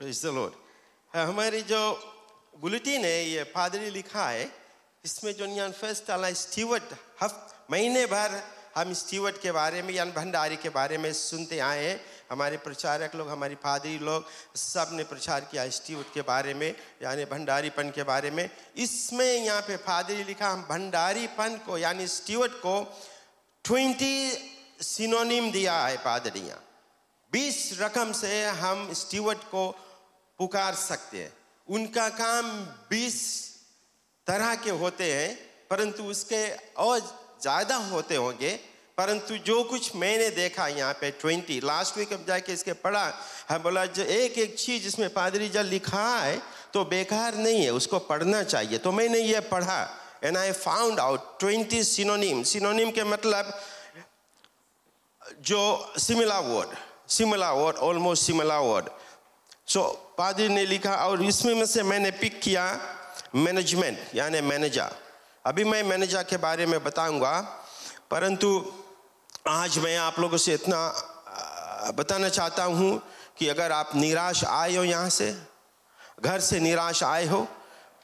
Praise the Lord हमारी जो bulletin है ये पादरी लिखा है इसमें जो यान फर्स्ट आला स्टीवर्ट हफ्त महीने भर हम स्टीवर्ट के बारे में यान भंडारी के बारे में सुनते आए हैं हमारे प्रचारक लोग हमारे पादरी लोग सब ने प्रचार किया स्टीवर्ट के बारे में यानी भंडारीपन के बारे में इसमें यहाँ पे पादरी लिखा हम भंडारीपन को यानी स्टीवर्ट को ट्वेंटी सिनोनिम दिया है पादरियाँ बीस रकम से हम स्टीवर्ट को पुकार सकते हैं उनका काम बीस तरह के होते हैं परंतु उसके और ज़्यादा होते होंगे परंतु जो कुछ मैंने देखा यहाँ पे ट्वेंटी लास्ट वीक अब जाके इसके पढ़ा है बोला जो एक एक चीज़ इसमें पादरी जब लिखा है तो बेकार नहीं है उसको पढ़ना चाहिए तो मैंने ये पढ़ा and I found out twenty synonym synonym के मतलब जो similar word similar word almost similar word so पादरी ने लिखा और इसमें में से मैंने पिक किया मैनेजमेंट यानी मैनेजर अभी मैं मैनेजर के बारे में बताऊंगा परंतु आज मैं आप लोगों से इतना बताना चाहता हूं कि अगर आप निराश आए हो यहाँ से घर से निराश आए हो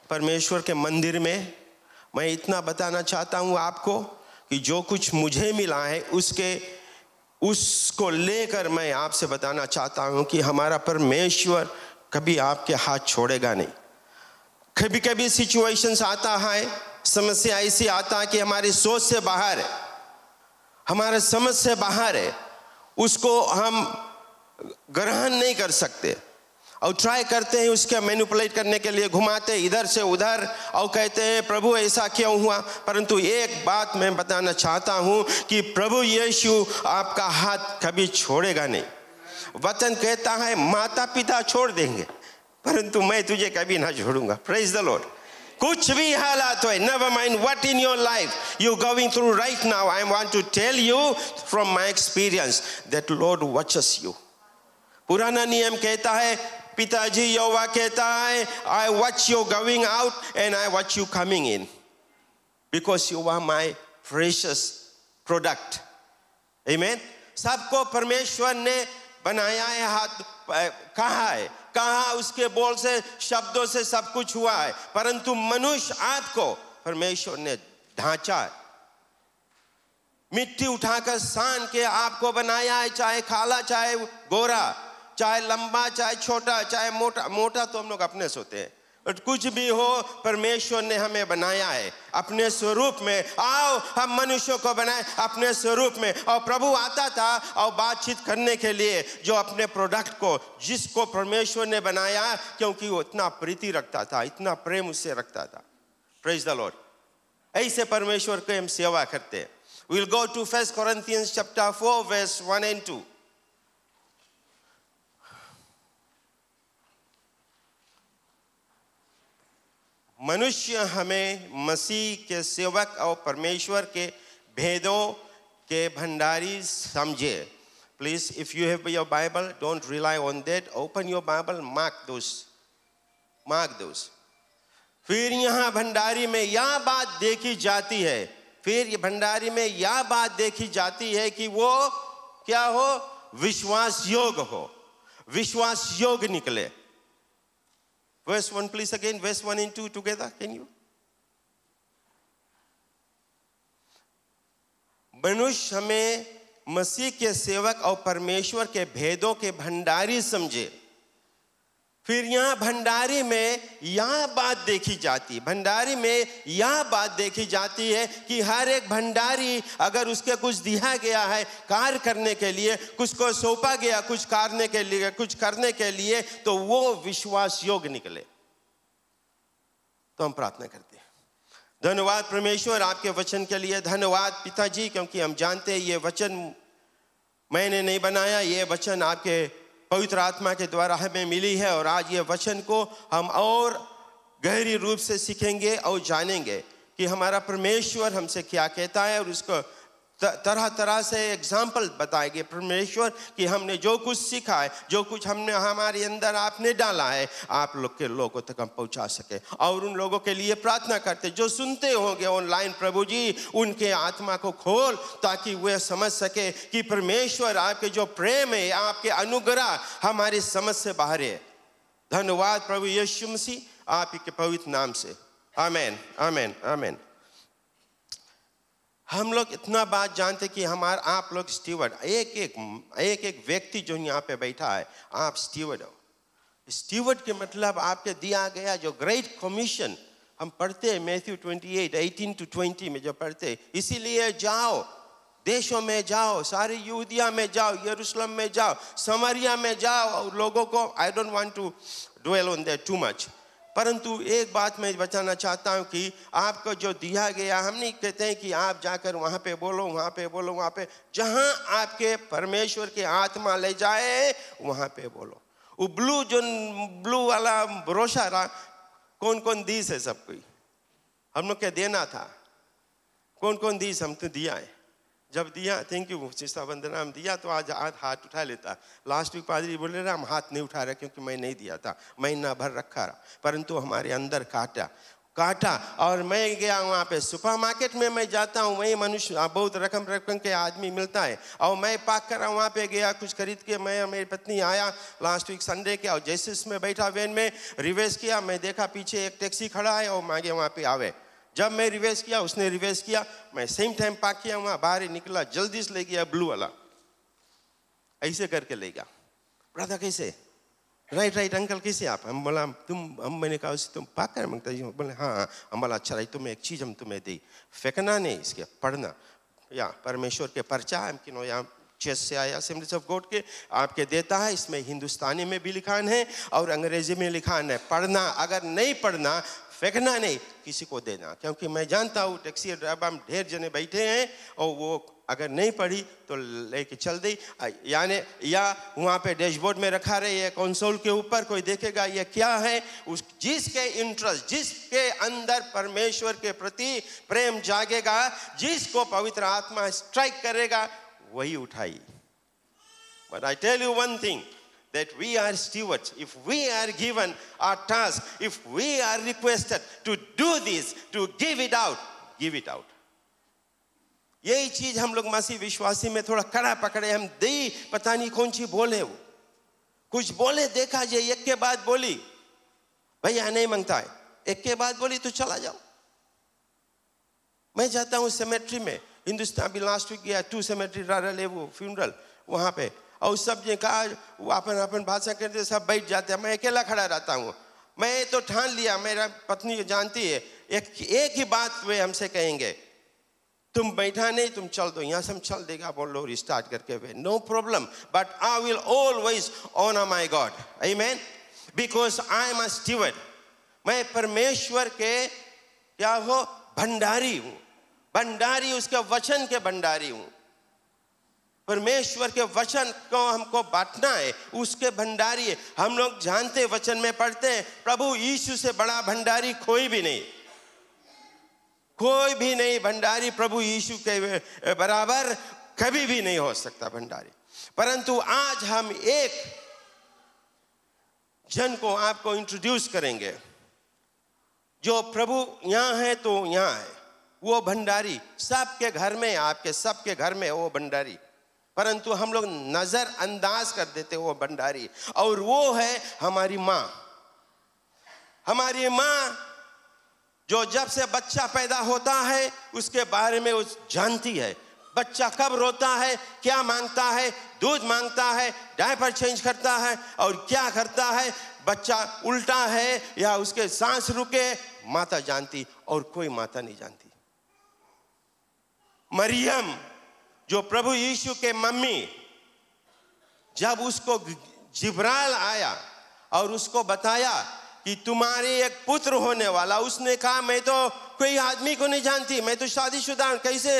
परमेश्वर के मंदिर में मैं इतना बताना चाहता हूँ आपको कि जो कुछ मुझे मिला है उसके उसको लेकर मैं आपसे बताना चाहता हूँ कि हमारा परमेश्वर कभी आपके हाथ छोड़ेगा नहीं कभी कभी सिचुएशंस आता है समस्या ऐसी आता है कि हमारी सोच से बाहर है हमारे समझ से बाहर है उसको हम ग्रहण नहीं कर सकते और ट्राई करते हैं उसके मैनिपुलेट करने के लिए घुमाते इधर से उधर और कहते हैं प्रभु ऐसा क्यों हुआ परंतु एक बात मैं बताना चाहता हूं कि प्रभु यीशु आपका हाथ कभी छोड़ेगा नहीं वचन कहता है माता पिता छोड़ देंगे परंतु मैं तुझे कभी ना छोड़ूंगा प्रेज द लॉर्ड कुछ भी हालात हो never mind what in your life you going through right now I want to tell you from my experience that lord watches you पुराना नियम कहता है पिताजी योवा कहता है I watch you going out and I watch you coming in because you are my precious product सबको परमेश्वर ने बनाया है हाथ कहा है कहा उसके बोल से शब्दों से सब कुछ हुआ है परंतु मनुष्य आपको परमेश्वर ने ढांचा है मिट्टी उठाकर सान के आपको बनाया है चाहे खाला चाहे गोरा चाहे लंबा चाहे छोटा चाहे मोटा मोटा तो हम लोग अपने सोते हैं कुछ भी हो परमेश्वर ने हमें बनाया है अपने स्वरूप में आओ हम मनुष्यों को बनाए अपने स्वरूप में और प्रभु आता था और बातचीत करने के लिए जो अपने प्रोडक्ट को जिसको परमेश्वर ने बनाया क्योंकि वो इतना प्रीति रखता था इतना प्रेम उससे रखता था प्रेज द लॉर्ड ऐसे परमेश्वर के हम सेवा करते हैं will go to first Corinthians chapter four वेस्ट वन एंड टू मनुष्य हमें मसीह के सेवक और परमेश्वर के भेदों के भंडारी समझे please if you have your Bible don't rely on that open your Bible mark those mark those फिर यहाँ भंडारी में यह बात देखी जाती है फिर ये भंडारी में यह बात देखी जाती है कि वो क्या हो विश्वास योग हो विश्वास योग निकले Verse 1, please again. Verse 1 and 2 together. Can you? मनुष्य हमें मसीह के सेवक और परमेश्वर के भेदों के भंडारी समझे फिर यहाँ भंडारी में यह बात देखी जाती है भंडारी में यह बात देखी जाती है कि हर एक भंडारी अगर उसके कुछ दिया गया है कार्य करने के लिए कुछ को सौंपा गया कुछ करने के लिए कुछ करने के लिए तो वो विश्वास योग निकले तो हम प्रार्थना करते हैं धन्यवाद परमेश्वर आपके वचन के लिए धन्यवाद पिताजी क्योंकि हम जानते हैं ये वचन मैंने नहीं बनाया ये वचन आपके पवित्र आत्मा के द्वारा हमें मिली है और आज ये वचन को हम और गहरी रूप से सीखेंगे और जानेंगे कि हमारा परमेश्वर हमसे क्या कहता है और उसको तरह तरह से एग्जाम्पल बताएंगे परमेश्वर कि हमने जो कुछ सीखा है जो कुछ हमने हमारे अंदर आपने डाला है आप लोग के लोगों तक हम पहुंचा सके और उन लोगों के लिए प्रार्थना करते जो सुनते होंगे ऑनलाइन प्रभु जी उनके आत्मा को खोल ताकि वे समझ सके कि परमेश्वर आपके जो प्रेम है आपके अनुग्रह हमारी समझ से बाहर है धन्यवाद प्रभु यशुमसी आपके पवित्र नाम से आमेन आमेन आमेन हम लोग इतना बात जानते कि हमारा आप लोग स्टीवर्ड एक एक एक एक व्यक्ति जो यहाँ पे बैठा है आप स्टीवर्ड हो स्टीवर्ड के मतलब आपके दिया गया जो ग्रेट कमीशन हम पढ़ते हैं मैथ्यू 28 18 टू 20 में जो पढ़ते हैं इसीलिए जाओ देशों में जाओ सारी यूदिया में जाओ यरूशलम में जाओ समरिया में जाओ और लोगों को I don't want to dwell on that too much परंतु एक बात मैं बताना चाहता हूँ कि आपको जो दिया गया हम नहीं कहते हैं कि आप जाकर वहाँ पे बोलो वहाँ पे बोलो वहाँ पे जहाँ आपके परमेश्वर के आत्मा ले जाए वहाँ पे बोलो वो ब्लू जो ब्लू वाला भरोसा रहा कौन कौन दीस है सब कोई हम लोग क्या देना था कौन कौन दीस हम तो दिया है जब दिया थैंक यू चिस्ता वंदना हम दिया तो आज हाथ उठा लेता लास्ट वीक पादरी बोले रहा हम हाथ नहीं उठा रहे क्योंकि मैं नहीं दिया था महीना भर रखा रहा परंतु हमारे अंदर काटा काटा और मैं गया वहाँ पे सुपर मार्केट में मैं जाता हूँ वही मनुष्य हाँ, बहुत रकम रकम के आदमी मिलता है और मैं पाक कर रहा वहाँ पे गया कुछ खरीद के मैं मेरी पत्नी आया लास्ट वीक संडे के और जैसे उसमें बैठा वैन में रिवेस किया मैं देखा पीछे एक टैक्सी खड़ा है और मांगे वहाँ पे आवे जब मैं रिवेस किया उसने रिवेस किया मैं सेम टाइम पाक किया वहाँ बाहर ही निकला जल्दी से ले गया ब्लू वाला ऐसे करके ले गया ब्रदर कैसे राइट राइट अंकल कैसे आप हम बोला तुम हम मैंने कहा उसे तुम पाक कर मंगता जी बोले हाँ, हाँ हम बोला अच्छा राइट तुम्हें एक चीज़ हम तुम्हें दी फेंकना नहीं इसके पढ़ना या परमेश्वर के पर्चा हम कि नो यहाँ चेस से आया असेंबली ऑफ गॉड के आपके देता है इसमें हिंदुस्तानी में भी लिखान है और अंग्रेजी में लिखान है पढ़ना अगर नहीं पढ़ना फेंकना नहीं किसी को देना क्योंकि मैं जानता हूँ टैक्सी ड्राइवर हम ढेर जने बैठे हैं और वो अगर नहीं पढ़ी तो लेके चल दी यानी या वहाँ पे डैशबोर्ड में रखा रहे या कंसोल के ऊपर कोई देखेगा ये क्या है उस जिसके इंटरेस्ट जिसके अंदर परमेश्वर के प्रति प्रेम जागेगा जिसको पवित्र आत्मा स्ट्राइक करेगा वही उठाई but I tell you one thing that we are stewards. If we are given a task, if we are requested to do this, to give it out, give it out. यही चीज हम लोग मसी विश्वासी में थोड़ा कड़ा पकड़े हम दे पता नहीं कौन सी बोले वो कुछ बोले देखा जाए एक के बाद बोली भैया नहीं मांगता है एक के बाद बोली तो चला जाओ मैं जाता हूं सेमेट्री में हिंदुस्तान भी लास्ट वीक गया टू सेमेट्री डाल वो फ्यूनरल वहां पे और सब ने कहा वो अपन अपन भाषण करते सब बैठ जाते हैं मैं अकेला खड़ा रहता हूँ मैं तो ठान लिया मेरा पत्नी जानती है एक एक ही बात वे हमसे कहेंगे तुम बैठा नहीं तुम चल दो यहाँ से हम चल देगा बोल लो रिस्टार्ट करके वे no problem but I will always on my God I man because I am a steward मैं परमेश्वर के क्या हो भंडारी हूँ भंडारी उसके वचन के भंडारी हूँ परमेश्वर के वचन को हमको बांटना है उसके भंडारी है हम लोग जानते वचन में पढ़ते हैं प्रभु यीशु से बड़ा भंडारी कोई भी नहीं कोई भी नहीं भंडारी प्रभु यीशु के बराबर कभी भी नहीं हो सकता भंडारी परंतु आज हम एक जन को आपको इंट्रोड्यूस करेंगे जो प्रभु यहां है तो यहां है वो भंडारी सबके घर में आपके सबके घर में वो भंडारी परंतु हम लोग नज़रअंदाज कर देते वो भंडारी और वो है हमारी माँ हमारी माँ जो जब से बच्चा पैदा होता है उसके बारे में उस जानती है बच्चा कब रोता है क्या मांगता है दूध मांगता है डायपर चेंज करता है और क्या करता है बच्चा उल्टा है या उसके सांस रुके माता जानती और कोई माता नहीं जानती मरियम जो प्रभु यीशु के मम्मी जब उसको जिब्राल आया और उसको बताया कि तुम्हारे एक पुत्र होने वाला उसने कहा मैं तो कोई आदमी को नहीं जानती मैं तो शादीशुदा कैसे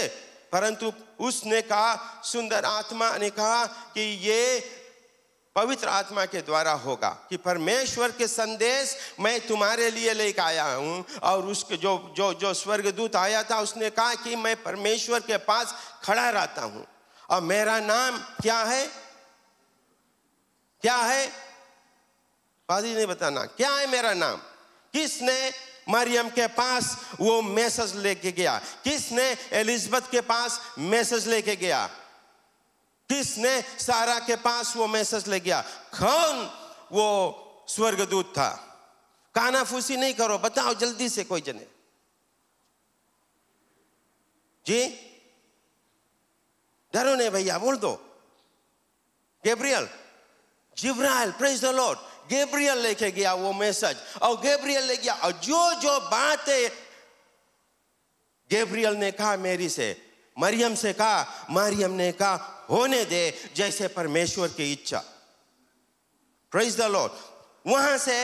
परंतु उसने कहा सुंदर आत्मा ने कहा कि ये पवित्र आत्मा के द्वारा होगा कि परमेश्वर के संदेश मैं तुम्हारे लिए लेकर आया हूँ और उसके जो जो जो स्वर्गदूत आया था उसने कहा कि मैं परमेश्वर के पास खड़ा रहता हूँ और मेरा नाम क्या है क्या है पादी ने बताना क्या है मेरा नाम किसने मरियम के पास वो मैसेज लेके गया किसने एलिजबेथ के पास मैसेज लेके गया किसने सारा के पास वो मैसेज ले गया खन वो स्वर्गदूत था कानाफूसी नहीं करो बताओ जल्दी से कोई जने जी डरो नहीं भैया बोल दो गैब्रियल जिब्राइल प्रेज द लॉर्ड गैब्रियल लेके गया वो मैसेज और गैब्रियल ले गया और जो जो बातें गैब्रियल ने कहा मेरी से मरियम से कहा मरियम ने कहा होने दे जैसे परमेश्वर की इच्छा प्रेज द लॉर्ड वहां से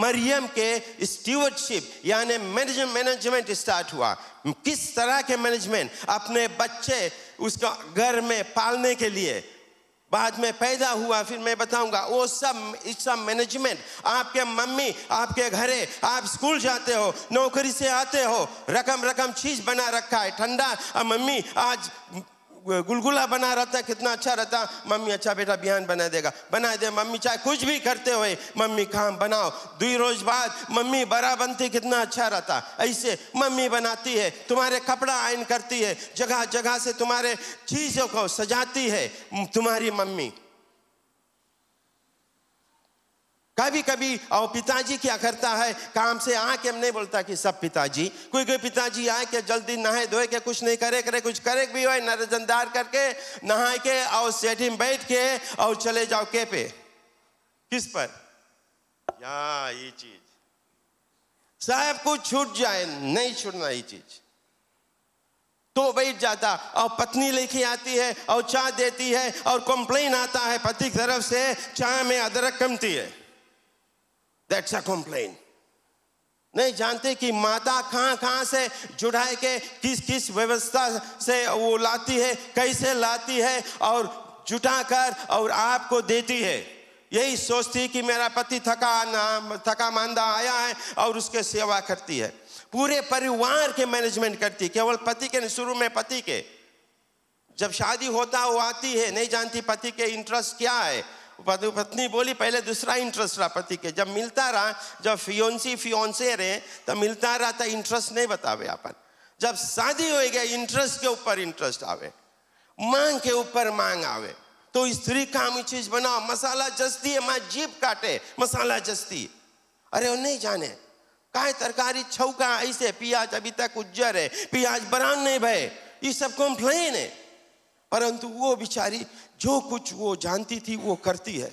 मरियम के स्टीवर्डशिप यानी मैनेजमेंट स्टार्ट हुआ किस तरह के मैनेजमेंट अपने बच्चे उसका घर में पालने के लिए बाद में पैदा हुआ फिर मैं बताऊंगा वो सब इट्स सब मैनेजमेंट आपके मम्मी आपके घरे आप स्कूल जाते हो नौकरी से आते हो रकम रकम चीज बना रखा है ठंडा मम्मी आज गुलगुला बना रहता कितना अच्छा रहता मम्मी अच्छा बेटा बिहान बना देगा बना दे मम्मी चाहे कुछ भी करते हुए मम्मी काम बनाओ दुई रोज बाद मम्मी बड़ा बनती कितना अच्छा रहता ऐसे मम्मी बनाती है तुम्हारे कपड़ा आयन करती है जगह जगह से तुम्हारे चीज़ों को सजाती है तुम्हारी मम्मी कभी कभी और पिताजी क्या करता है काम से आके हम नहीं बोलता कि सब पिताजी कोई कोई पिताजी आए के जल्दी नहाए धोए के कुछ नहीं करे करे कुछ करे भी हो नरजनदार करके नहाए के और सेठी में बैठ के और चले जाओ के पे किस पर या ये चीज साहब कुछ छूट जाए नहीं छूटना ये चीज तो बैठ जाता और पत्नी लेके आती है और चाय देती है और कंप्लेन आता है पति की तरफ से चाय में अदरक कमती है दैट्स अ कंप्लेन नहीं जानते कि माता कहाँ कहाँ से जुड़ाए के किस किस व्यवस्था से वो लाती है कैसे लाती है और जुटा कर और आपको देती है यही सोचती कि मेरा पति थका ना थका मांदा आया है और उसके सेवा करती है पूरे परिवार के मैनेजमेंट करती केवल पति के शुरू में पति के जब शादी होता वो आती है नहीं जानती पति के इंटरेस्ट क्या है पत्नी बोली पहले दूसरा इंटरेस्ट रहा पति के जब मिलता रहा जब फियोन्सी फियोन्से रहे तो मिलता रहा तो इंटरेस्ट नहीं बतावे अपन जब शादी हो गया इंटरेस्ट के ऊपर इंटरेस्ट आवे मांग के ऊपर मांग आवे तो स्त्री काम चीज बनाओ मसाला जस्ती है माँ जीप काटे मसाला जस्ती अरे वो नहीं जाने का तरकारी छौका ऐसे प्याज अभी तक उज्जर है प्याज ब्राउन नहीं भय ये सब कॉम्प्लेन है परंतु वो बिचारी जो कुछ वो जानती थी वो करती है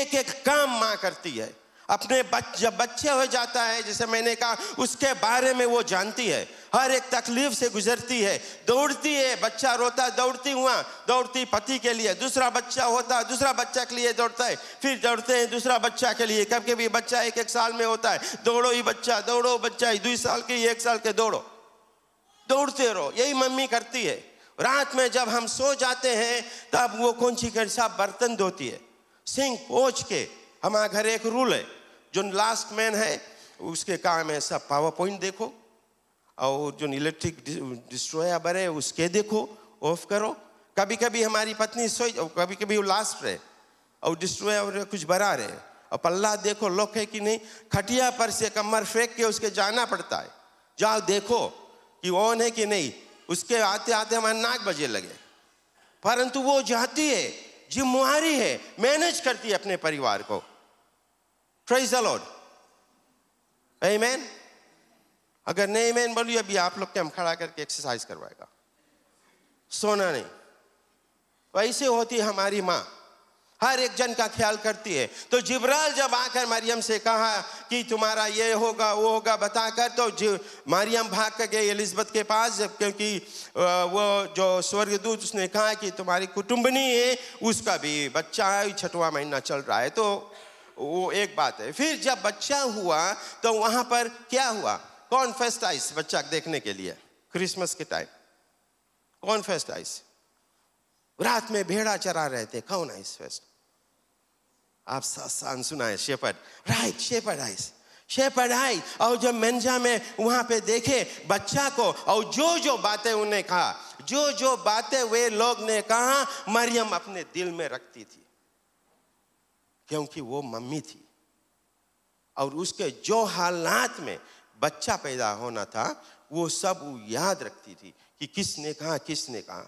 एक एक काम माँ करती है अपने बच जब बच्चे हो जाता है जैसे मैंने कहा उसके बारे में वो जानती है हर एक तकलीफ से गुजरती है दौड़ती है बच्चा रोता दौड़ती हुआ दौड़ती पति के लिए दूसरा बच्चा होता है दूसरा बच्चा के लिए दौड़ता है फिर दौड़ते हैं दूसरा बच्चा के लिए कभी कभी बच्चा एक एक साल में होता है दौड़ो ही बच्चा दौड़ो बच्चा दो साल के एक साल के दौड़ो दौड़ते रहो यही मम्मी करती है रात में जब हम सो जाते हैं तब वो कौनसी घर साहब बर्तन धोती है सिंह पोछ के हमारा घर एक रूल है जो लास्ट मैन है उसके काम है सब पावर पॉइंट देखो और जो इलेक्ट्रिक डिस्ट्रॉयर है उसके देखो ऑफ करो कभी कभी हमारी पत्नी सोई कभी कभी वो लास्ट रहे और डिस्ट्रॉयर कुछ बरा रहे और पल्ला देखो लॉक है कि नहीं खटिया पर से कमर फेंक के उसके जाना पड़ता है जाओ देखो कि ऑन है कि नहीं उसके आते आते हमारे नाक बजे लगे परंतु वो जाती है जिम्मेवारी है मैनेज करती है अपने परिवार को ट्रेज लॉर्ड मैन अगर नहीं मैन बोलिए अभी आप लोग के हम खड़ा करके एक्सरसाइज करवाएगा सोना नहीं वैसे होती हमारी माँ हर एक जन का ख्याल करती है तो जिब्राल जब आकर मरियम से कहा कि तुम्हारा ये होगा वो होगा बताकर तो मरियम भाग कर गई एलिजबेथ के पास क्योंकि वो जो स्वर्गदूत उसने कहा कि तुम्हारी कुटुंबनी है उसका भी बच्चा है छठवा महीना चल रहा है तो वो एक बात है फिर जब बच्चा हुआ तो वहाँ पर क्या हुआ कौन फेस्ट बच्चा देखने के लिए क्रिसमस के टाइम कौन फेस्ट आइस रात में भेड़ा चरा रहे थे कौन है इस फेस्ट आप सुना है शेपर्ड राइट शेपर्ड आइस शेपर्ड आई और जब मंजा में वहां पे देखे बच्चा को और जो जो बातें उन्हें कहा जो जो बातें वे लोग ने कहा मरियम अपने दिल में रखती थी क्योंकि वो मम्मी थी और उसके जो हालात में बच्चा पैदा होना था वो सब याद रखती थी कि किसने कहा किसने कहा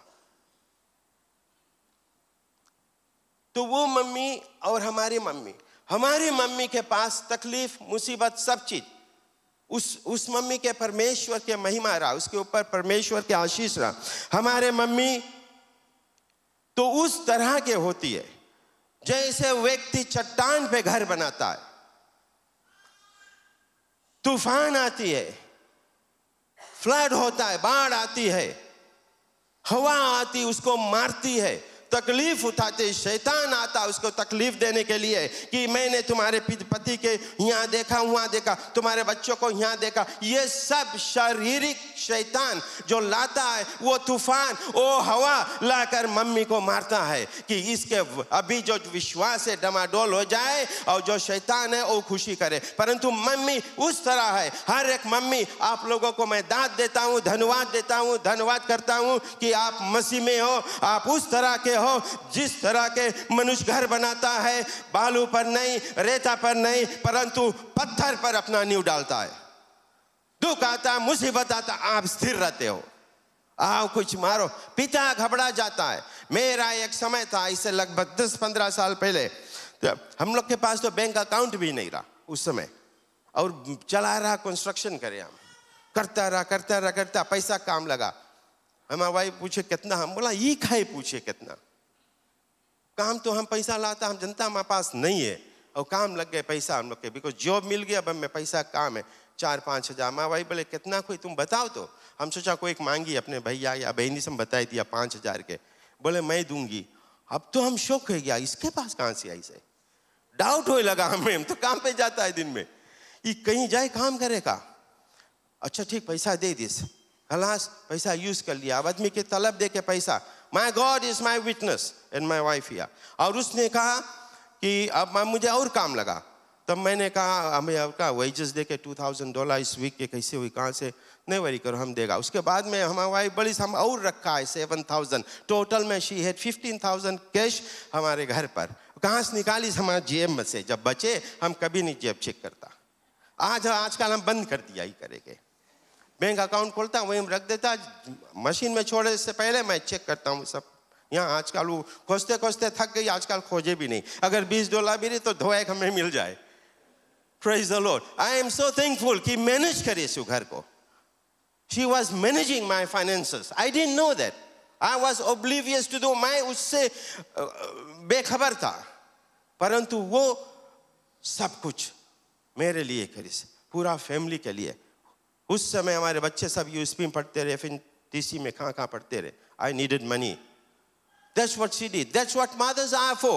तो वो मम्मी और हमारी मम्मी हमारी मम्मी के पास तकलीफ मुसीबत सब चीज उस उस मम्मी के परमेश्वर के महिमा रहा उसके ऊपर परमेश्वर के आशीष रहा हमारे मम्मी तो उस तरह के होती है जैसे व्यक्ति चट्टान पे घर बनाता है तूफान आती है फ्लड होता है बाढ़ आती है हवा आती उसको मारती है तकलीफ उठाते शैतान आता उसको तकलीफ देने के लिए कि मैंने तुम्हारे पति के यहाँ देखा वहाँ देखा तुम्हारे बच्चों को यहाँ देखा ये सब शारीरिक शैतान जो लाता है वो तूफान वो हवा लाकर मम्मी को मारता है कि इसके अभी जो विश्वास है डमाडोल हो जाए और जो शैतान है वो खुशी करे परंतु मम्मी उस तरह है हर एक मम्मी आप लोगों को मैं दाँत देता हूँ धन्यवाद देता हूँ धन्यवाद करता हूँ कि आप मसीह में हो आप उस तरह के हो जिस तरह के मनुष्य घर बनाता है बालू पर नहीं रेता पर नहीं परंतु पत्थर पर अपना नींव डालता है दुख आता है मुसीबत आता आप स्थिर रहते हो आओ कुछ मारो पिता घबरा जाता है मेरा एक समय था इससे लगभग दस पंद्रह साल पहले तो हम लोग के पास तो बैंक अकाउंट भी नहीं रहा उस समय और चला रहा कंस्ट्रक्शन करे हम करता रहा करता रहा करता पैसा काम लगा हमारा भाई पूछे कितना हम बोला ये खाए पूछे कितना काम तो हम पैसा लाता हम जनता हमारे पास नहीं है और काम लग गए पैसा हम लोग के बिकॉज जॉब मिल गया अब हमें पैसा काम है चार पाँच हज़ार माँ भाई बोले कितना कोई तुम बताओ तो हम सोचा कोई एक मांगी अपने भैया या बहनी से हम बताई दिया पाँच हज़ार के बोले मैं दूंगी अब तो हम शौक हो गया इसके पास कहाँ से आई से डाउट हो लगा हमें हम तो काम पे जाता है दिन में ये कहीं जाए काम करेगा अच्छा ठीक पैसा दे दिस हलास पैसा यूज़ कर लिया अब आदमी के तलब दे के पैसा my God is my witness and my wife या और उसने कहा कि अब मुझे और काम लगा तब मैंने कहा हमें कहा वेजेस दे के टू थाउजेंड डॉलर इस वीक के कैसे हुई कहाँ से नहीं वरी करो हम देगा उसके बाद में हमारा वाइफ बड़ी हम और रखा है सेवन थाउजेंड टोटल में शी है फिफ्टीन थाउजेंड कैश हमारे घर पर कहाँ से निकाली हमारे जेब में से जब बचे हम कभी नहीं जेब चेक करता आज आजकल हम बंद कर दिया ही करेंगे बैंक अकाउंट खोलता हूँ वहीं रख देता मशीन में छोड़ने से पहले मैं चेक करता हूँ सब यहाँ आजकल वो खोजते खोजते थक गई आजकल खोजे भी नहीं अगर बीस डॉलर मिली तो दो एक हमें मिल जाए praise the lord I am so thankful कि मैनेज करे इस घर को she was managing my finance I didn't know that I was oblivious to दो मैं उससे बेखबर था परंतु वो सब कुछ मेरे लिए करी पूरा फैमिली के लिए उस समय हमारे बच्चे सब यूएसपी में पढ़ते रहे फिर टीसी में कहाँ कहाँ पढ़ते रहे I needed money that's what she did that's what mothers are for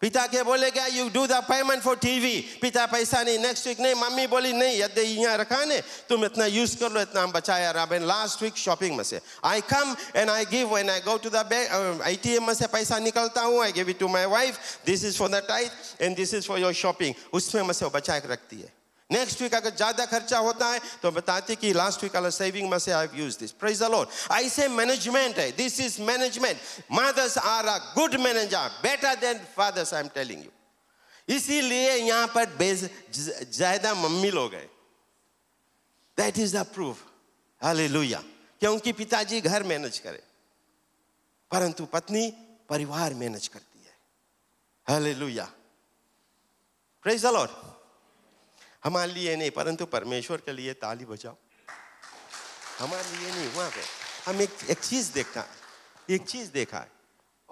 पिता के बोले क्या you do the payment for TV पिता पैसा नहीं नेक्स्ट वीक नहीं मम्मी बोली नहीं यदि यहाँ रखा ने तुम इतना यूज कर लो इतना हम बचाया रहा लास्ट वीक शॉपिंग में से I come and I give and I go to the bank A T M में से पैसा निकलता हूँ I give it to my wife this is for the tithe and this is for your shopping उसमें में से वो बचा के रखती है नेक्स्ट वीक अगर ज़्यादा खर्चा होता है तो बताते कि लास्ट वीक अलग सेविंग में से I use this praise the lord ऐसे मैनेजमेंट है this is management mothers are a good manager better than fathers I am telling you इसीलिए यहां पर ज़्यादा मम्मी लोग हैं दैट इज द प्रूफ हाले क्योंकि पिताजी घर मैनेज करे परंतु पत्नी परिवार मैनेज करती है हाले लुया प्रेज द लॉर्ड हमारे लिए नहीं परंतु परमेश्वर के लिए ताली बजाओ हमारे लिए नहीं वहाँ पे हम एक एक चीज़ देखा एक चीज़ देखा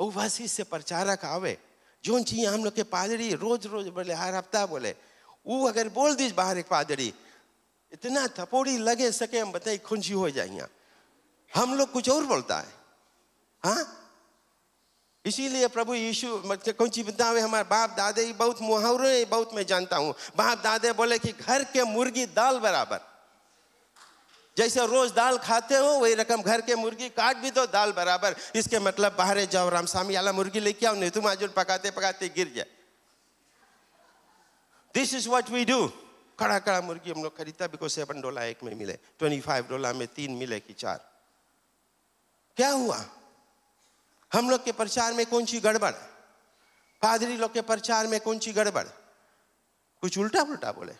ओ वासी से प्रचारक आवे जो चीज हम लोग के पादरी रोज रोज बोले हर हफ्ता बोले वो अगर बोल दीज बाहर एक पादरी इतना थपोड़ी लगे सके हम बताए खुंजी हो जाए हम लोग कुछ और बोलता है हाँ इसीलिए प्रभु यीशु कौन चिंता में हमारे बाप दादे ही बहुत मुहावरे बहुत मैं जानता हूँ बाप दादे बोले कि घर के मुर्गी दाल बराबर जैसे रोज दाल खाते हो वही रकम घर के मुर्गी काट भी दो दाल बराबर इसके मतलब बाहर जाओ रामस्वामी आला मुर्गी लेके आओ नहीं तुम तो आज पकाते पकाते गिर जाए this is what we do कड़ा कड़ा मुर्गी हम लोग खरीदता बिकॉज सेवन डोला एक में मिले ट्वेंटी फाइव डोला में तीन मिले कि चार क्या हुआ हम लोग के प्रचार में कौन सी गड़बड़ पादरी लोग के प्रचार में कौन सी गड़बड़ कुछ उल्टा पुलटा बोले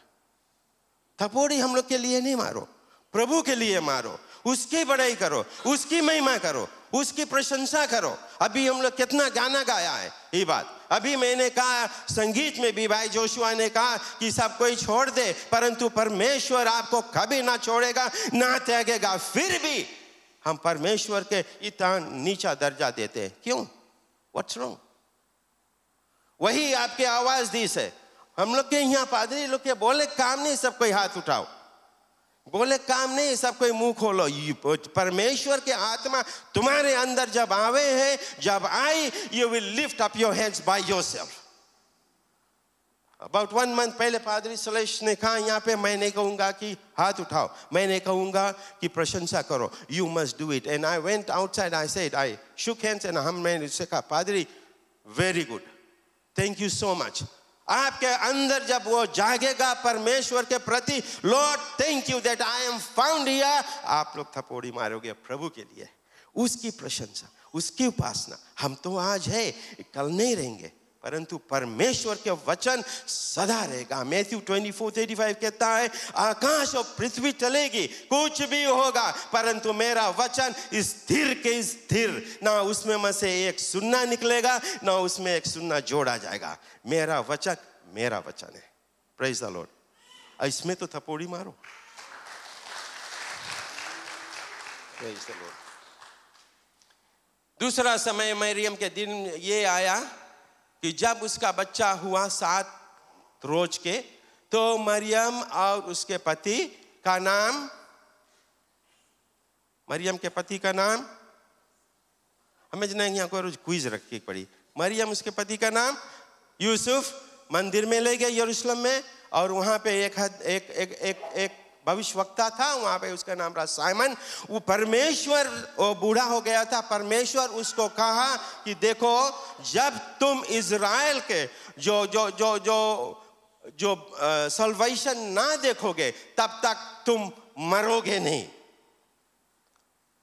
थपोड़ी हम लोग के लिए नहीं मारो प्रभु के लिए मारो उसकी बड़ाई करो उसकी महिमा करो उसकी प्रशंसा करो अभी हम लोग कितना गाना गाया है ये बात अभी मैंने कहा संगीत में भी भाई जोशुआ ने कहा कि सब कोई छोड़ दे परंतु परमेश्वर आपको कभी ना छोड़ेगा ना त्यागेगा फिर भी हम परमेश्वर के इतना नीचा दर्जा देते हैं क्यों व्हाट्स रॉन्ग वही आपके आवाज दी से हम लोग के यहां पादरी लोग के बोले काम नहीं सब कोई हाथ उठाओ बोले काम नहीं सब कोई मुंह खोलो परमेश्वर के आत्मा तुम्हारे अंदर जब आवे है जब I you will lift up your hands by your self about one month पहले पादरी सलेश ने कहा यहाँ पे मैं नहीं कहूँगा कि हाथ उठाओ मैं नहीं कहूँगा कि प्रशंसा करो you must do it and I went outside I said I shook hands and हम मैंने उससे कहा पादरी very good thank you so much आपके अंदर जब वो जागेगा परमेश्वर के प्रति lord thank you that I am found here आप लोग थपोड़ी मारोगे प्रभु के लिए उसकी प्रशंसा उसकी उपासना हम तो आज है कल नहीं रहेंगे परंतु परमेश्वर के वचन सदा रहेगा मैथ्यू 24:35 कहता है आकाश और पृथ्वी चलेगी कुछ भी होगा परंतु मेरा वचन स्थिर के स्थिर ना उसमें मैं से एक सुन्ना निकलेगा ना उसमें एक सुन्ना जोड़ा जाएगा मेरा वचन मेरा वचन है प्रेज द लॉर्ड इसमें तो थपोड़ी मारो प्रेज द लॉर्ड दूसरा समय मरियम के दिन ये आया कि जब उसका बच्चा हुआ सात रोज के तो मरियम और उसके पति का नाम मरियम के पति का नाम हमें जो यहाँ को रोज क्विज रखी पड़ी मरियम उसके पति का नाम यूसुफ मंदिर में ले गए यरूशलेम में और वहाँ पे एक, एक, एक, एक, एक भविष्य वक्ता था वहां पे उसका नाम रहा साइमन वो परमेश्वर वो बूढ़ा हो गया था परमेश्वर उसको कहा कि देखो जब तुम इज़राइल के जो जो जो जो जो सल्वेशन ना देखोगे तब तक तुम मरोगे नहीं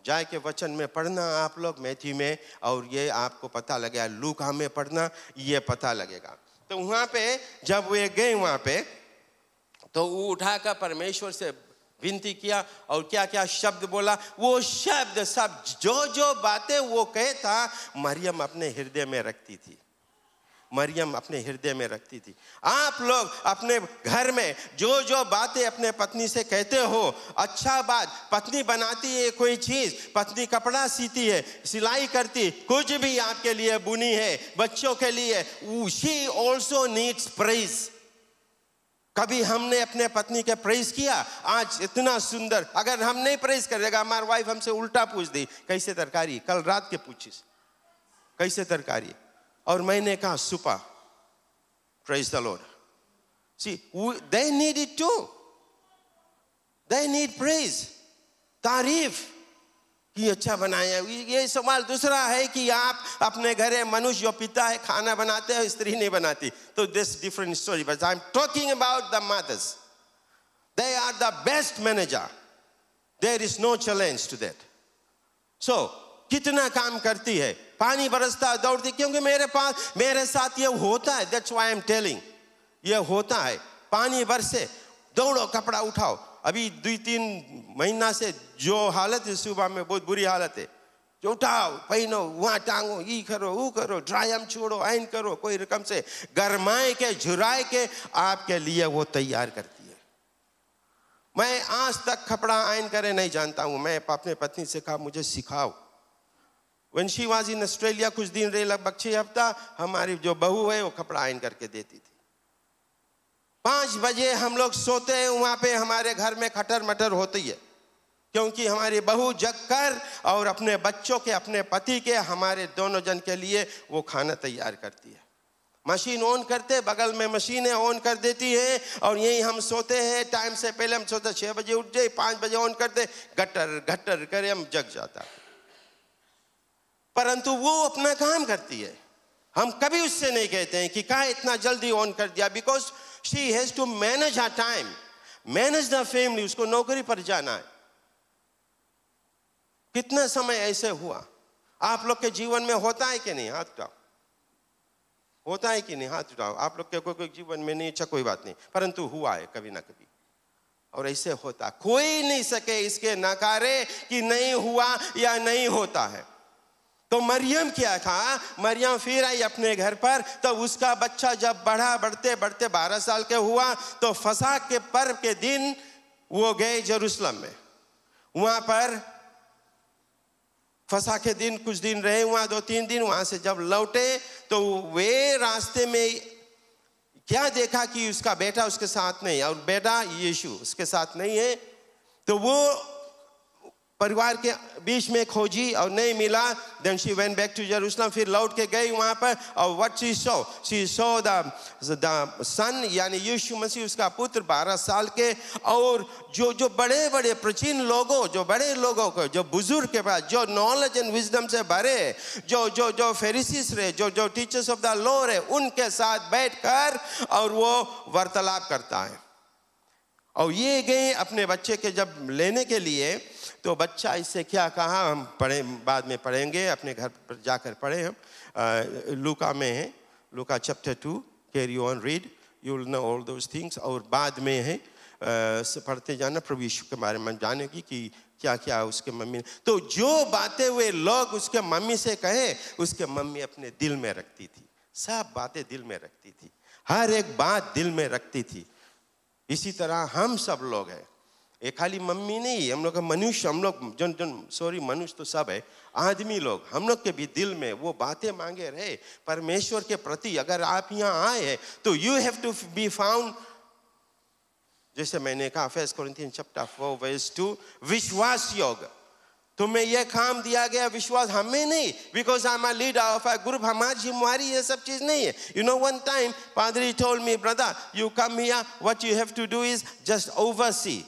जाय के वचन में पढ़ना आप लोग मैथी में और ये आपको पता लगेगा लूका में पढ़ना ये पता लगेगा तो वहां पे जब वे गए वहां पे तो वो उठाकर परमेश्वर से विनती किया और क्या क्या शब्द बोला वो शब्द सब जो जो बातें वो कहता मरियम अपने हृदय में रखती थी मरियम अपने हृदय में रखती थी आप लोग अपने घर में जो जो बातें अपने पत्नी से कहते हो अच्छा बात पत्नी बनाती है कोई चीज़ पत्नी कपड़ा सीती है सिलाई करती कुछ भी आपके लिए बुनी है बच्चों के लिए उसी ऑल्सो नीड्स प्रेज़ कभी हमने अपने पत्नी के प्रेस किया आज इतना सुंदर अगर हम नहीं प्रेस करेगा हमारे वाइफ हमसे उल्टा पूछ दी कैसे तरकारी कल रात के पूछी कैसे तरकारी और मैंने कहा super praise the lord see they need it too they need praise तारीफ कि अच्छा बनाया ये सवाल दूसरा है कि आप अपने घर मनुष्य जो पिता है खाना बनाते हैं स्त्री नहीं बनाती तो this different story but I am talking about the mothers they are the best manager there is no challenge to that so कितना काम करती है पानी बरसता दौड़ती क्योंकि मेरे पास मेरे साथ ये होता है दैट्स आई एम टेलिंग ये होता है पानी बरसे दौड़ो कपड़ा उठाओ अभी दो तीन महीना से जो हालत है सुबह में बहुत बुरी हालत है जो उठाओ पहनो वहाँ टांगो ये करो वो करो ड्रायम छोड़ो आइन करो कोई रकम से गरमाए के झुराए के आपके लिए वो तैयार करती है मैं आज तक कपड़ा आयन करे नहीं जानता हूँ मैं अपने पत्नी से कहा मुझे सिखाओ वंशीवाजी शी ऑस्ट्रेलिया कुछ दिन रहे लगभग छः हफ्ता हमारी जो बहू है वो कपड़ा आयन करके देती थी पाँच बजे हम लोग सोते हैं वहाँ पे हमारे घर में खटर मटर होती है क्योंकि हमारी बहू जग कर और अपने बच्चों के अपने पति के हमारे दोनों जन के लिए वो खाना तैयार करती है मशीन ऑन करते बगल में मशीनें ऑन कर देती हैं और यही हम सोते हैं टाइम से पहले हम सोते छः बजे उठ जाए पाँच बजे ऑन करते गटर गटर करे हम जग जाता परंतु वो अपना काम करती है हम कभी उससे नहीं कहते हैं कि कहा इतना जल्दी ऑन कर दिया because she has to manage her time manage the family उसको नौकरी पर जाना है कितना समय ऐसे हुआ आप लोग के जीवन में होता है कि नहीं हाथ उठाओ होता है कि नहीं हाथ उठाओ आप लोग के कोई कोई जीवन में नहीं अच्छा कोई बात नहीं परंतु हुआ है कभी ना कभी और ऐसे होता कोई नहीं सके इसके नकारे कि नहीं हुआ या नहीं होता है तो मरियम क्या था हाँ? मरियम फिर आई अपने घर पर तो उसका बच्चा जब बढ़ा बढ़ते बढ़ते बारह साल के हुआ तो फसा के पर्व के दिन वो गए जरूसलम में वहां पर फसा के दिन कुछ दिन रहे वहां दो तीन दिन वहां से जब लौटे तो वे रास्ते में क्या देखा कि उसका बेटा उसके साथ नहीं और बेटा यीशु उसके साथ नहीं है तो वो परिवार के बीच में खोजी और नहीं मिला then she went back to Jerusalem फिर लौट के गई वहाँ पर और what she saw she saw the son यानी यीशु मसीह उसका पुत्र बारह साल के और जो जो बड़े बड़े प्राचीन लोगों जो बड़े लोगों को जो बुजुर्ग के पास जो नॉलेज एंड विजडम से भरे जो जो जो फेरिसिस रहे जो जो टीचर्स ऑफ द लॉ रहे उनके साथ बैठ कर और वो वार्तालाप करता है और ये गए अपने बच्चे के जब लेने के लिए तो बच्चा इससे क्या कहा हम पढ़े बाद में पढ़ेंगे अपने घर पर जाकर पढ़े हम लुका में है लुका chapter two carry on read you will know all those things और बाद में है आ, पढ़ते जाना प्रभु यीशु के बारे में जाने की कि क्या क्या उसके मम्मी ने तो जो बातें हुए लोग उसके मम्मी से कहे उसके मम्मी अपने दिल में रखती थी सब बातें दिल में रखती थी हर एक बात दिल में रखती थी इसी तरह हम सब लोग हैं ये खाली मम्मी नहीं हम लोग का मनुष्य हम लोग जन जन सॉरी मनुष्य तो सब है आदमी लोग हम लोग के भी दिल में वो बातें मांगे रहे परमेश्वर के प्रति अगर आप यहाँ आए हैं तो you have to be found जैसे मैंने कहा first Corinthian chapter four verse two विश्वास योग तुम्हें यह काम दिया गया विश्वास हमें नहीं because I am a leader of I group हमारी जिम्मेवारी यह सब चीज नहीं है यू नो वन टाइम पादरी told me brother you come here what you have to do is just oversee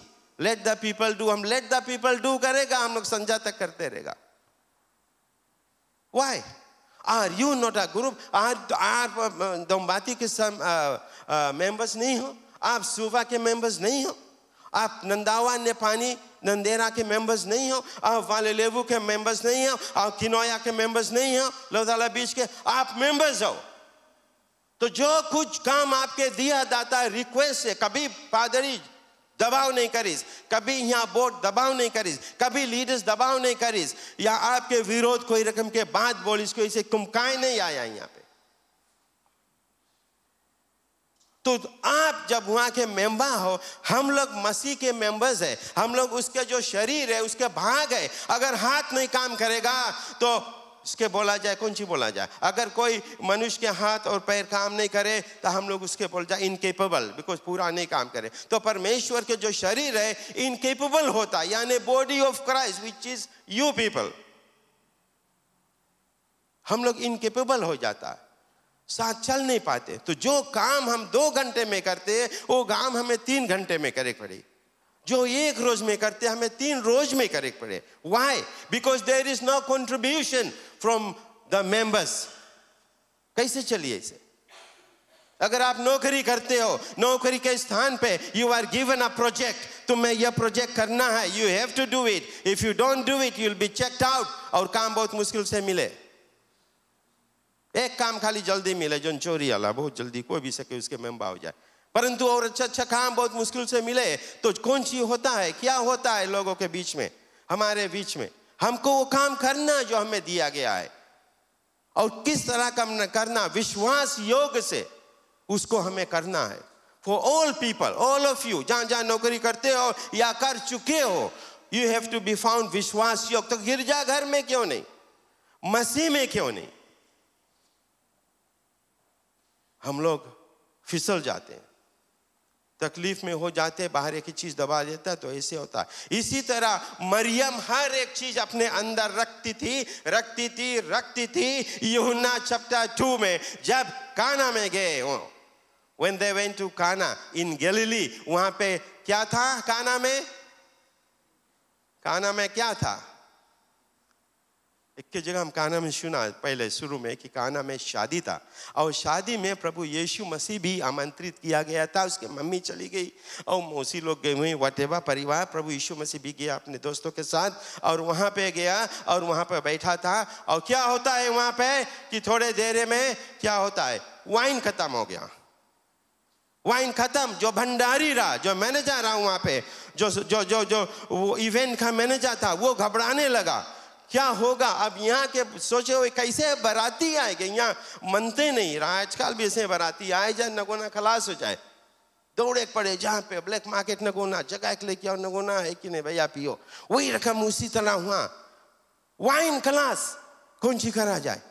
let the people do हम लेट द पीपल डू करेगा हम लोग संजा तक करते रहेगा why are you not a group are are दोमबाती के सम मेंबर्स नहीं हो आप सुबह के मेंबर्स नहीं हो आप नंदावा नेपानी नंदेरा के मेंबर्स नहीं हो आप वाले लेबू के मेंबर्स नहीं हो आप किनोया के मेंबर्स नहीं हो लोधाला बीच के आप मेंबर्स हो तो जो कुछ काम आपके दिया दाता रिक्वेस्ट है कभी पादरी दबाव नहीं करीस कभी यहाँ बोर्ड दबाव नहीं करीस कभी लीडर्स दबाव नहीं करीस या आपके विरोध कोई रकम के बात बोलिस कोई से कुमकाय नहीं आया यहाँ पे तो आप जब वहां के मेंबर हो हम लोग मसीह के मेंबर्स है हम लोग उसके जो शरीर है उसके भाग है अगर हाथ नहीं काम करेगा तो उसके बोला जाए कौन सी बोला जाए अगर कोई मनुष्य के हाथ और पैर काम नहीं करे तो हम लोग उसके बोल जाए इनकेपेबल बिकॉज पूरा नहीं काम करे तो परमेश्वर के जो शरीर है इनकेपेबल होता है यानी body of Christ which is you people हम लोग इनकेपेबल हो जाता है साथ चल नहीं पाते तो जो काम हम दो घंटे में करते वो काम हमें तीन घंटे में करे पड़े जो एक रोज में करते हमें तीन रोज में करे पड़े why because there is no contribution from the members कैसे चलिए इसे अगर आप नौकरी करते हो नौकरी के स्थान पे you are given a project तुम्हें यह प्रोजेक्ट करना है you have to do it if you don't do it you'll be check out और काम बहुत मुश्किल से मिले एक काम खाली जल्दी मिले जो चोरी वाला बहुत जल्दी कोई भी सके उसके मेंबर हो जाए परंतु और अच्छा अच्छा काम बहुत मुश्किल से मिले तो कौन चीज होता है क्या होता है लोगों के बीच में हमारे बीच में हमको वो काम करना जो हमें दिया गया है और किस तरह का करना विश्वास योग से उसको हमें करना है for all people all of you जहां जहां नौकरी करते हो या कर चुके हो you have to be found विश्वास योग तो गिरजा घर में क्यों नहीं मसीह में क्यों नहीं हम लोग फिसल जाते हैं तकलीफ में हो जाते हैं बाहर एक ही चीज़ दबा देता तो ऐसे होता है इसी तरह मरियम हर एक चीज़ अपने अंदर रखती थी रखती थी रखती थी युना चप्टर टू में जब काना में गए हो वेन दे वेन टू काना इन गैलीली वहां पे क्या था काना में काना में क्या था एक जगह हम काना में सुना पहले शुरू में कि काना में शादी था और शादी में प्रभु यीशु मसीह भी आमंत्रित किया गया था उसके मम्मी चली गई और मौसी लोग गए हुए वटेवा परिवार प्रभु यीशु मसीह भी गया अपने दोस्तों के साथ और वहाँ पे गया और वहाँ पे बैठा था और क्या होता है वहाँ पे कि थोड़े देर में क्या होता है वाइन खत्म हो गया वाइन खत्म जो भंडारी रहा जो मैनेजर रहा वहाँ पे जो जो जो जो इवेंट का मैनेजर था वो घबराने लगा क्या होगा अब यहाँ के सोचे हुए कैसे बराती आएंगे यहाँ मनते नहीं रहा आजकल भी ऐसे बराती आए जाए नगोना खलास हो जाए दौड़े पड़े जहाँ पे ब्लैक मार्केट नगोना जगह एक लेके आओ नगोना है कि नहीं भैया पियो वही रकम उसी तरह हुआ वाइन खलास कौन सी करा जाए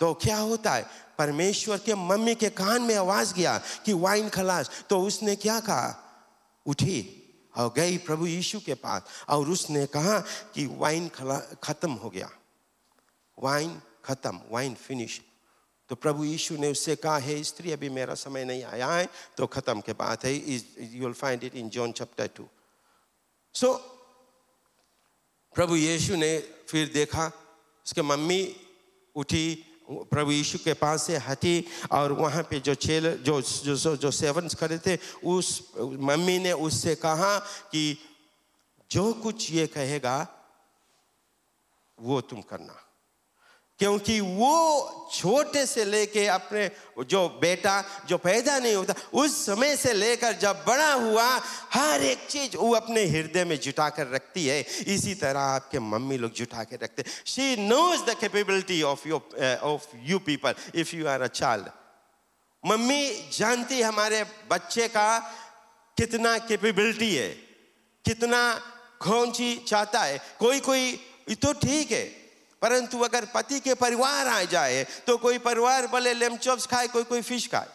तो क्या होता है परमेश्वर के मम्मी के कान में आवाज गया कि वाइन खलास तो उसने क्या कहा उठी और गई प्रभु यीशु के पास और उसने कहा कि वाइन खत्म हो गया वाइन खत्म वाइन फिनिश तो प्रभु यीशु ने उससे कहा है स्त्री अभी मेरा समय नहीं आया है तो खत्म के बात है you will find it in John chapter two so प्रभु यीशु ने फिर देखा उसके मम्मी उठी प्रभु यीशु के पास से हटी और वहाँ पे जो छेल जो जो जो सेवन खड़े थे उस मम्मी ने उससे कहा कि जो कुछ ये कहेगा वो तुम करना क्योंकि वो छोटे से लेके अपने जो बेटा जो पैदा नहीं होता उस समय से लेकर जब बड़ा हुआ हर एक चीज वो अपने हृदय में जुटा कर रखती है इसी तरह आपके मम्मी लोग जुटा के रखते she knows the capability of you of you people if you are a child mummy जानती हमारे बच्चे का कितना केपेबिलिटी है कितना कौन चाहता है कोई कोई तो ठीक है परंतु अगर पति के परिवार आ जाए तो कोई परिवार भले लेमचॉप्स खाए कोई कोई फिश खाए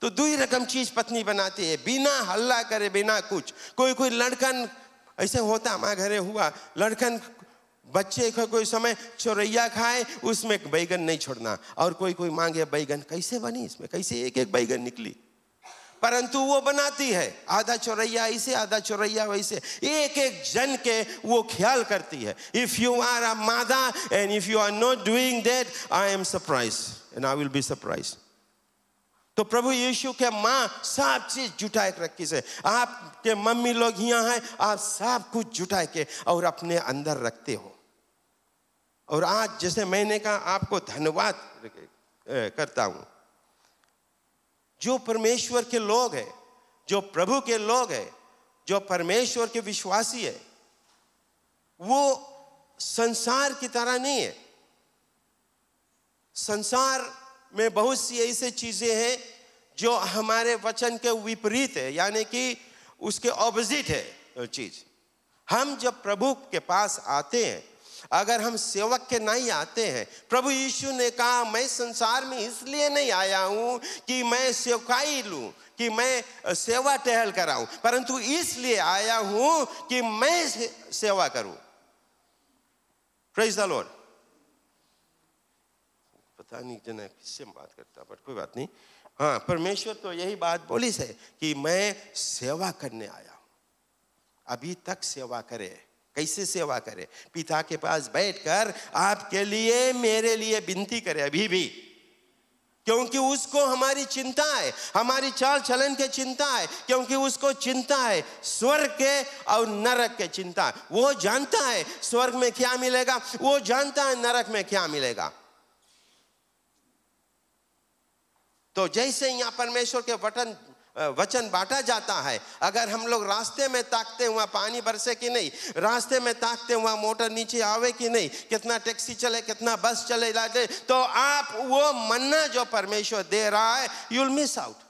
तो दो ही रकम चीज पत्नी बनाती है बिना हल्ला करे बिना कुछ कोई कोई लड़कन ऐसे होता हमारे घरे हुआ लड़कन बच्चे को कोई समय चोरैया खाए उसमें बैगन नहीं छोड़ना और कोई कोई मांगे बैगन कैसे बनी इसमें कैसे एक एक बैगन निकली परंतु वो बनाती है आधा चौरैया ऐसे आधा चौरैया वैसे एक एक जन के वो ख्याल करती है इफ यू आर अ मादा and if you are not doing that I am surprise and I will be surprise तो प्रभु यीशु के माँ सब चीज जुटाए रखी से आपके मम्मी लोग यहाँ हैं आप सब कुछ जुटाए के और अपने अंदर रखते हो और आज जैसे मैंने कहा आपको धन्यवाद करता हूं जो परमेश्वर के लोग हैं जो प्रभु के लोग हैं जो परमेश्वर के विश्वासी है वो संसार की तरह नहीं है संसार में बहुत सी ऐसी चीजें हैं जो हमारे वचन के विपरीत है यानी कि उसके ऑपोजिट है चीज हम जब प्रभु के पास आते हैं अगर हम सेवक के नहीं आते हैं प्रभु यीशु ने कहा मैं संसार में इसलिए नहीं आया हूँ कि मैं सेवकाई लूँ कि मैं सेवा टहल कराऊं परंतु इसलिए आया हूं कि मैं सेवा करूं लॉर्ड पता नहीं जना किससे बात करता बट कोई बात नहीं हाँ परमेश्वर तो यही बात बोली से कि मैं सेवा करने आया हूं अभी तक सेवा करे कैसे सेवा करे पिता के पास बैठकर आपके लिए मेरे लिए विनती करे अभी भी क्योंकि उसको हमारी चिंता है हमारी चाल चलन की चिंता है क्योंकि उसको चिंता है स्वर्ग के और नरक के चिंता वो जानता है स्वर्ग में क्या मिलेगा वो जानता है नरक में क्या मिलेगा तो जैसे यहां परमेश्वर के वटन वचन बांटा जाता है अगर हम लोग रास्ते में ताकते हुआ पानी बरसे कि नहीं रास्ते में ताकते हुआ मोटर नीचे आवे कि नहीं कितना टैक्सी चले कितना बस चले जाते तो आप वो मन्ना जो परमेश्वर दे रहा है यूल मिस आउट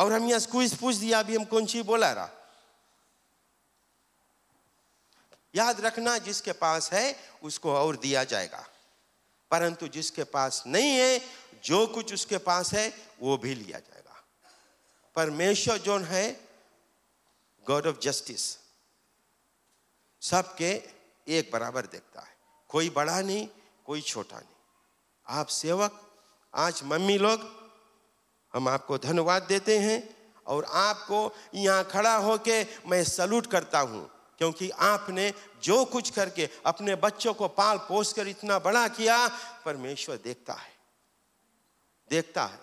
और हम यहां स्कूज पूछ दिया अभी हम कौन सी बोला रहा याद रखना जिसके पास है उसको और दिया जाएगा परंतु जिसके पास नहीं है जो कुछ उसके पास है वो भी लिया जाएगा परमेश्वर जो है गॉड ऑफ जस्टिस सबके एक बराबर देखता है कोई बड़ा नहीं कोई छोटा नहीं आप सेवक आज मम्मी लोग हम आपको धन्यवाद देते हैं और आपको यहाँ खड़ा होके मैं सल्यूट करता हूँ क्योंकि आपने जो कुछ करके अपने बच्चों को पाल पोस कर इतना बड़ा किया परमेश्वर देखता है देखता है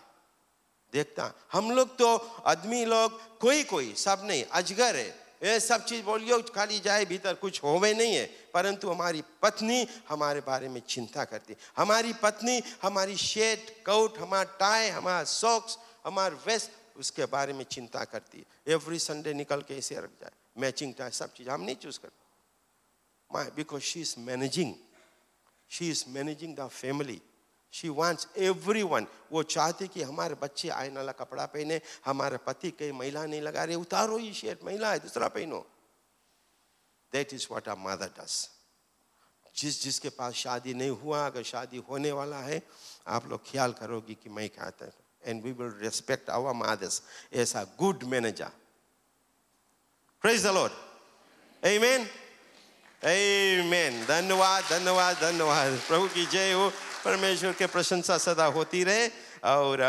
देखता है हम लोग तो आदमी लोग कोई कोई सब नहीं अजगर है ये सब चीज़ बोलियो खाली जाए भीतर कुछ होवे नहीं है परंतु हमारी पत्नी हमारे बारे में चिंता करती हमारी पत्नी हमारी शेट कोट हमारा टाई हमारा सॉक्स हमारा वेस्ट उसके बारे में चिंता करती है एवरी संडे निकल के इसे रख जाए मैचिंग टाई सब चीज़ हम नहीं चूज करते my because she is managing she is managing the family she wants everyone वो चाहती कि हमारे बच्चे आयन वाला कपड़ा पहने हमारे पति कहीं महिला नहीं लगा रहे उतारो ये शर्ट महिला है दूसरा पहनो that is what our mother does जिस जिसके पास शादी नहीं हुआ अगर शादी होने वाला है आप लोग ख्याल करोगे कि मैं कहता हूँ and we will respect our mothers as a good manager praise the lord Amen. धन्यवाद धन्यवाद धन्यवाद प्रभु की जय हो परमेश्वर के प्रशंसा सदा होती रहे और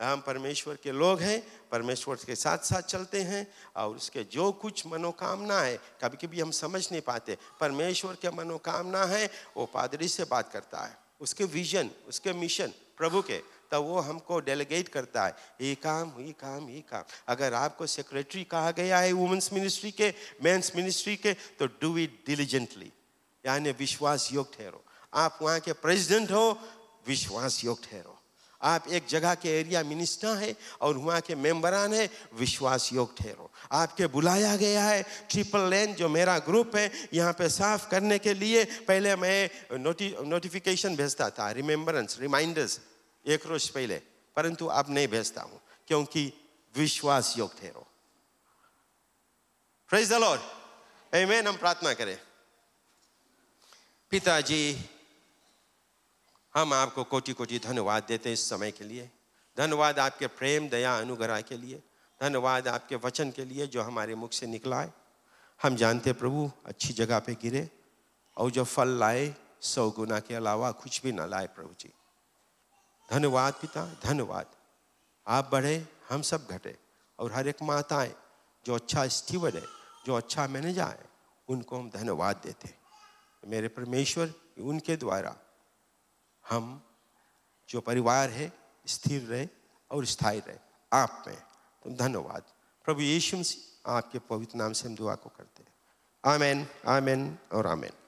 हम परमेश्वर के लोग हैं परमेश्वर के साथ साथ चलते हैं और उसके जो कुछ मनोकामना है कभी कभी हम समझ नहीं पाते परमेश्वर के मनोकामना है वो पादरी से बात करता है उसके विजन उसके मिशन प्रभु के तो वो हमको डेलीगेट करता है ये काम ये काम ये काम अगर आपको सेक्रेटरी कहा गया है वुमेंस मिनिस्ट्री के मेंस मिनिस्ट्री के तो डू इट डिलीजेंटली यानी विश्वास योग ठहरो आप वहाँ के प्रेसिडेंट हो विश्वास योग ठहरो आप एक जगह के एरिया मिनिस्टर हैं और वहाँ के मेंबरान हैं विश्वास योग ठहरो आपके बुलाया गया है ट्रिपल लेन जो मेरा ग्रुप है यहाँ पे साफ करने के लिए पहले मैं नोटिफिकेशन भेजता था रिमेम्बरेंस रिमाइंडर्स एक रोज पहले परंतु अब नहीं भेजता हूं क्योंकि विश्वास योग ठहरो एमेन हम प्रार्थना करें पिताजी हम आपको कोटि कोटि धन्यवाद देते हैं इस समय के लिए धन्यवाद आपके प्रेम दया अनुग्रह के लिए धन्यवाद आपके वचन के लिए जो हमारे मुख से निकला है हम जानते प्रभु अच्छी जगह पे गिरे और जो फल लाए सौ गुना के अलावा कुछ भी ना लाए प्रभु जी धन्यवाद पिता धन्यवाद आप बढ़े हम सब घटे और हर एक माताएं जो अच्छा स्टीवर है जो अच्छा मैनेजर है उनको हम धन्यवाद देते मेरे परमेश्वर उनके द्वारा हम जो परिवार है स्थिर रहे और स्थायी रहे आप में तुम तो धन्यवाद प्रभु यीशु आपके पवित्र नाम से हम दुआ को करते हैं आमेन आमेन और आमेन